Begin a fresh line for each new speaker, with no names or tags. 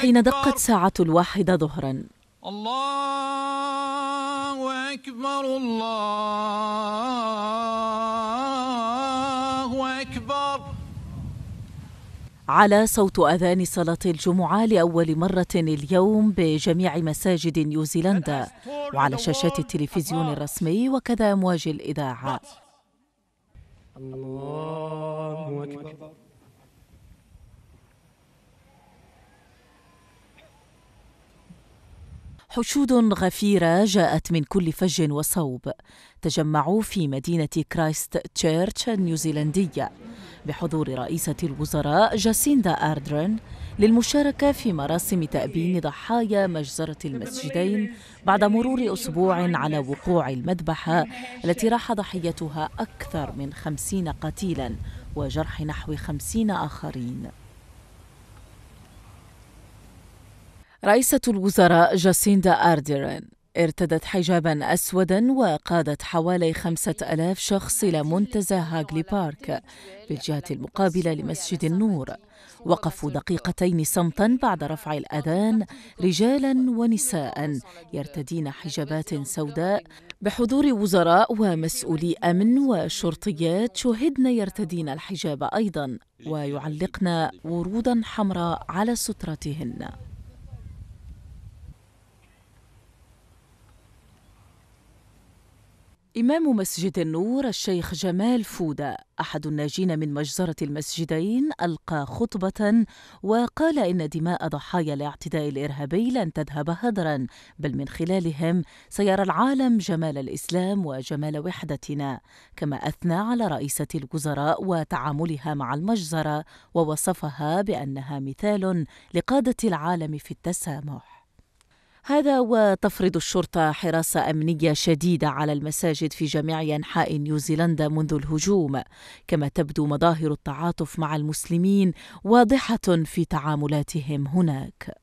حين دقت ساعة الواحدة ظهرا الله أكبر الله أكبر على صوت أذان صلاة الجمعة لأول مرة اليوم بجميع مساجد نيوزيلندا وعلى شاشات التلفزيون الرسمي وكذا أمواج الإذاعة الله حشود غفيرة جاءت من كل فج وصوب تجمعوا في مدينة كرايست تشيرش النيوزيلندية بحضور رئيسة الوزراء جاسيندا آردرن للمشاركة في مراسم تأبين ضحايا مجزرة المسجدين بعد مرور أسبوع على وقوع المذبحة التي راح ضحيتها أكثر من خمسين قتيلا وجرح نحو خمسين آخرين رئيسة الوزراء جاسيندا آرديرن ارتدت حجابا أسودا وقادت حوالي خمسة ألاف شخص إلى منتزه هاغلي بارك بالجهة المقابلة لمسجد النور وقفوا دقيقتين صمتا بعد رفع الأذان رجالا ونساء يرتدين حجابات سوداء بحضور وزراء ومسؤولي أمن وشرطيات شهدن يرتدين الحجاب أيضا ويعلقن ورودا حمراء على سترتهن إمام مسجد النور الشيخ جمال فودة أحد الناجين من مجزرة المسجدين ألقى خطبة وقال إن دماء ضحايا الاعتداء الإرهابي لن تذهب هدرا بل من خلالهم سيرى العالم جمال الإسلام وجمال وحدتنا كما أثنى على رئيسة الوزراء وتعاملها مع المجزرة ووصفها بأنها مثال لقادة العالم في التسامح هذا وتفرض الشرطة حراسة أمنية شديدة على المساجد في جميع أنحاء نيوزيلندا منذ الهجوم، كما تبدو مظاهر التعاطف مع المسلمين واضحة في تعاملاتهم هناك.